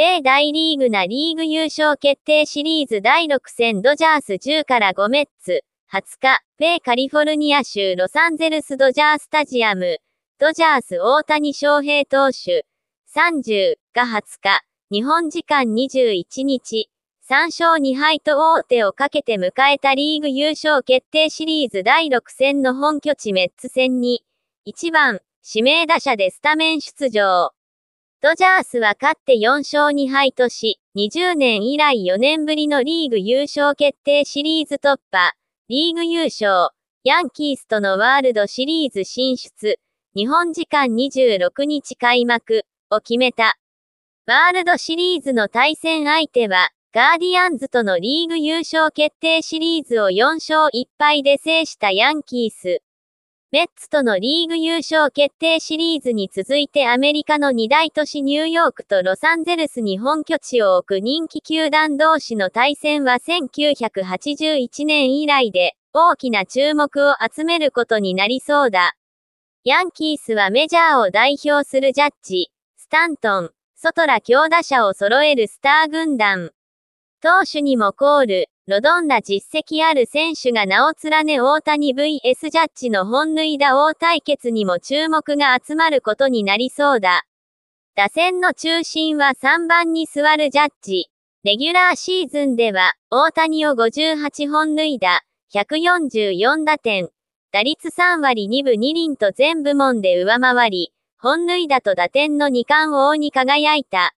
米大リーグなリーグ優勝決定シリーズ第6戦ドジャース10から5メッツ、20日、米カリフォルニア州ロサンゼルスドジャースタジアム、ドジャース大谷翔平投手、30が20日、日本時間21日、3勝2敗と王手をかけて迎えたリーグ優勝決定シリーズ第6戦の本拠地メッツ戦に、1番、指名打者でスタメン出場。ドジャースは勝って4勝2敗とし、20年以来4年ぶりのリーグ優勝決定シリーズ突破、リーグ優勝、ヤンキースとのワールドシリーズ進出、日本時間26日開幕を決めた。ワールドシリーズの対戦相手は、ガーディアンズとのリーグ優勝決定シリーズを4勝1敗で制したヤンキース。メッツとのリーグ優勝決定シリーズに続いてアメリカの2大都市ニューヨークとロサンゼルスに本拠地を置く人気球団同士の対戦は1981年以来で大きな注目を集めることになりそうだ。ヤンキースはメジャーを代表するジャッジ、スタントン、ソトラ強打者を揃えるスター軍団。投手にもコール、ロドンナ実績ある選手が名を連ね大谷 VS ジャッジの本塁打王対決にも注目が集まることになりそうだ。打線の中心は3番に座るジャッジ。レギュラーシーズンでは、大谷を58本塁打、144打点、打率3割2分2厘と全部門で上回り、本塁打と打点の2冠王に輝いた。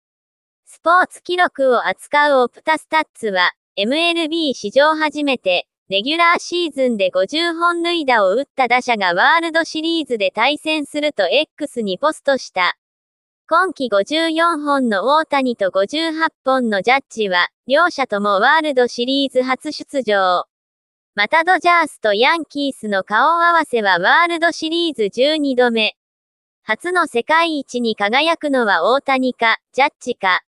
スポーツ記録を扱うオプタスタッツは、MLB 史上初めて、レギュラーシーズンで50本塁打を打った打者がワールドシリーズで対戦すると X にポストした。今季54本の大谷と58本のジャッジは、両者ともワールドシリーズ初出場。またドジャースとヤンキースの顔合わせはワールドシリーズ12度目。初の世界一に輝くのは大谷か、ジャッジか。